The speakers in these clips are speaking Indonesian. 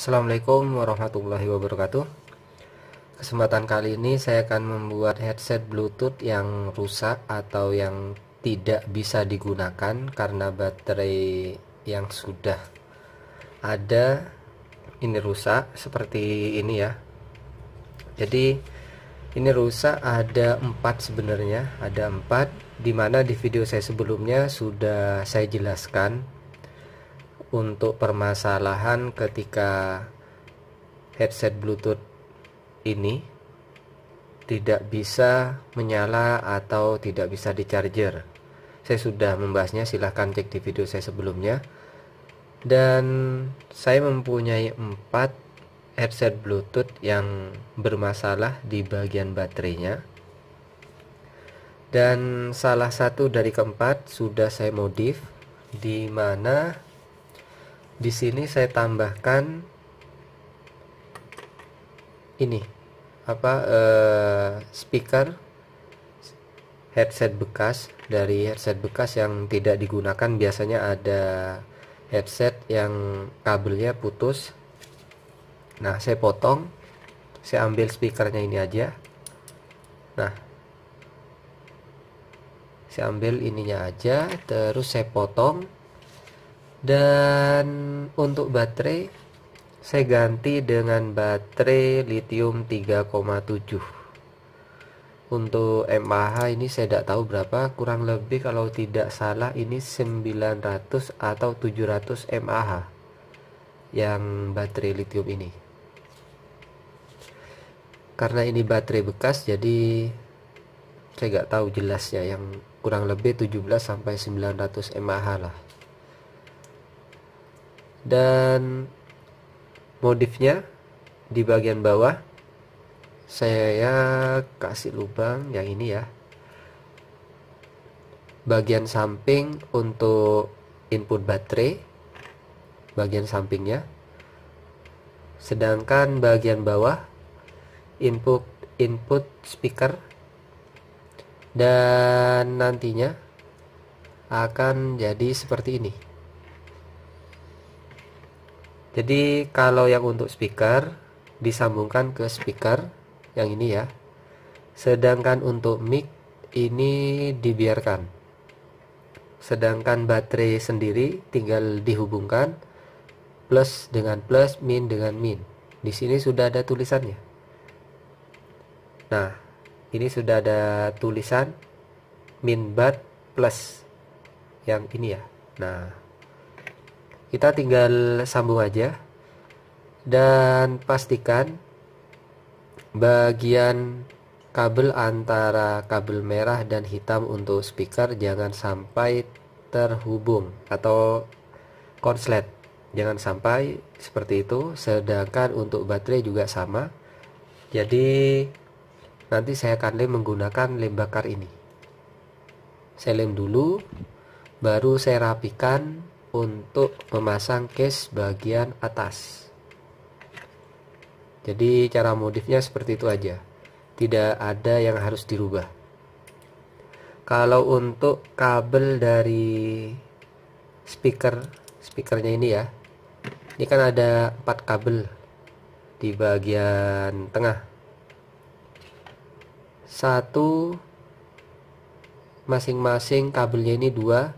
Assalamualaikum warahmatullahi wabarakatuh Kesempatan kali ini saya akan membuat headset bluetooth yang rusak atau yang tidak bisa digunakan karena baterai yang sudah ada ini rusak seperti ini ya jadi ini rusak ada empat sebenarnya ada empat dimana di video saya sebelumnya sudah saya jelaskan untuk permasalahan ketika headset Bluetooth ini tidak bisa menyala atau tidak bisa di charger. Saya sudah membahasnya, silahkan cek di video saya sebelumnya. Dan saya mempunyai empat headset Bluetooth yang bermasalah di bagian baterainya. Dan salah satu dari keempat sudah saya modif di mana di sini saya tambahkan ini apa eh, speaker headset bekas dari headset bekas yang tidak digunakan biasanya ada headset yang kabelnya putus nah saya potong saya ambil speakernya ini aja nah saya ambil ininya aja terus saya potong dan untuk baterai saya ganti dengan baterai lithium 3,7 untuk MAH ini saya tidak tahu berapa kurang lebih kalau tidak salah ini 900 atau 700 MAH yang baterai lithium ini karena ini baterai bekas jadi saya nggak tahu jelasnya yang kurang lebih 17 sampai 900 mAh lah dan modifnya di bagian bawah saya kasih lubang yang ini ya bagian samping untuk input baterai bagian sampingnya sedangkan bagian bawah input input speaker dan nantinya akan jadi seperti ini jadi kalau yang untuk speaker disambungkan ke speaker yang ini ya sedangkan untuk mic ini dibiarkan sedangkan baterai sendiri tinggal dihubungkan plus dengan plus min dengan min di sini sudah ada tulisannya nah ini sudah ada tulisan min bat plus yang ini ya nah kita tinggal sambung aja dan pastikan bagian kabel antara kabel merah dan hitam untuk speaker jangan sampai terhubung atau konslet jangan sampai seperti itu sedangkan untuk baterai juga sama jadi nanti saya akan lem menggunakan lem bakar ini saya lem dulu baru saya rapikan untuk memasang case bagian atas jadi cara modifnya seperti itu aja tidak ada yang harus dirubah kalau untuk kabel dari speaker speakernya ini ya ini kan ada empat kabel di bagian tengah satu masing-masing kabelnya ini dua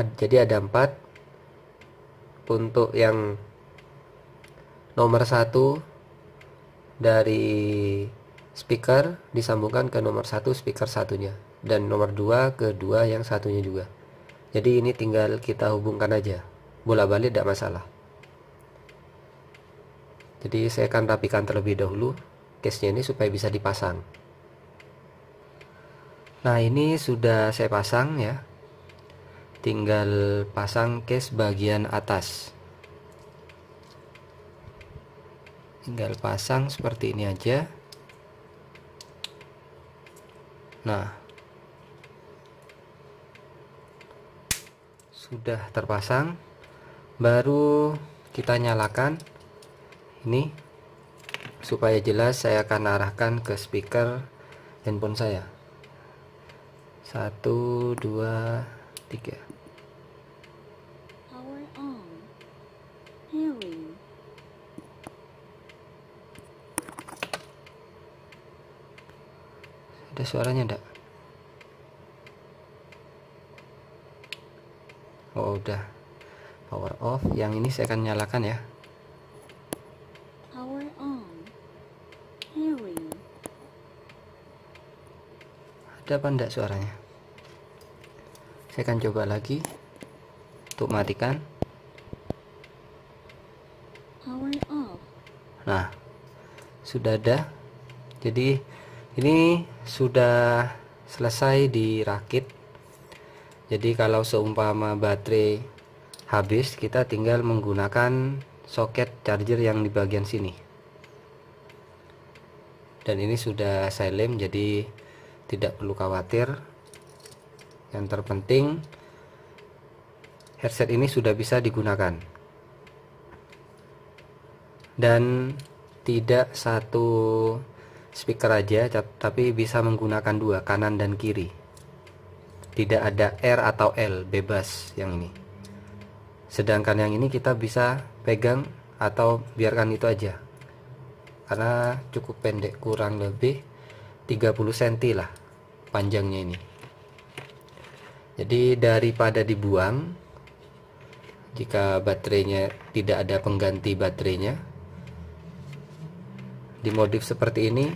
jadi ada empat untuk yang nomor satu dari speaker disambungkan ke nomor satu speaker satunya dan nomor dua ke dua yang satunya juga jadi ini tinggal kita hubungkan aja bola balik tidak masalah jadi saya akan rapikan terlebih dahulu case nya ini supaya bisa dipasang nah ini sudah saya pasang ya tinggal pasang case bagian atas tinggal pasang seperti ini aja nah sudah terpasang baru kita nyalakan ini supaya jelas saya akan arahkan ke speaker handphone saya satu dua tiga ya? power on pairing ada suaranya enggak oh udah power off yang ini saya akan nyalakan ya power on hearing ada apa enggak suaranya saya akan coba lagi untuk matikan nah sudah ada jadi ini sudah selesai dirakit jadi kalau seumpama baterai habis kita tinggal menggunakan soket charger yang di bagian sini dan ini sudah saya lem, jadi tidak perlu khawatir yang terpenting headset ini sudah bisa digunakan dan tidak satu speaker aja tapi bisa menggunakan dua kanan dan kiri tidak ada R atau L bebas yang ini sedangkan yang ini kita bisa pegang atau biarkan itu aja karena cukup pendek kurang lebih 30 cm lah panjangnya ini jadi daripada dibuang jika baterainya tidak ada pengganti baterainya dimodif seperti ini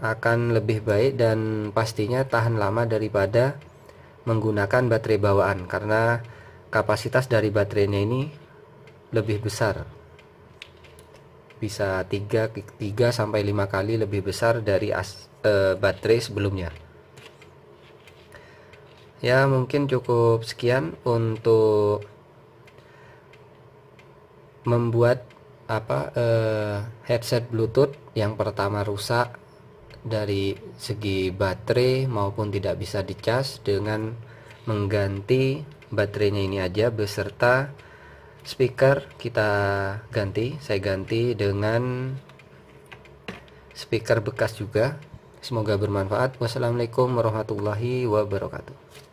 akan lebih baik dan pastinya tahan lama daripada menggunakan baterai bawaan karena kapasitas dari baterainya ini lebih besar bisa 3 3 sampai 5 kali lebih besar dari as, e, baterai sebelumnya ya mungkin cukup sekian untuk membuat apa eh, headset Bluetooth yang pertama rusak dari segi baterai maupun tidak bisa dicas dengan mengganti baterainya ini aja beserta speaker kita ganti saya ganti dengan speaker bekas juga semoga bermanfaat wassalamualaikum warahmatullahi wabarakatuh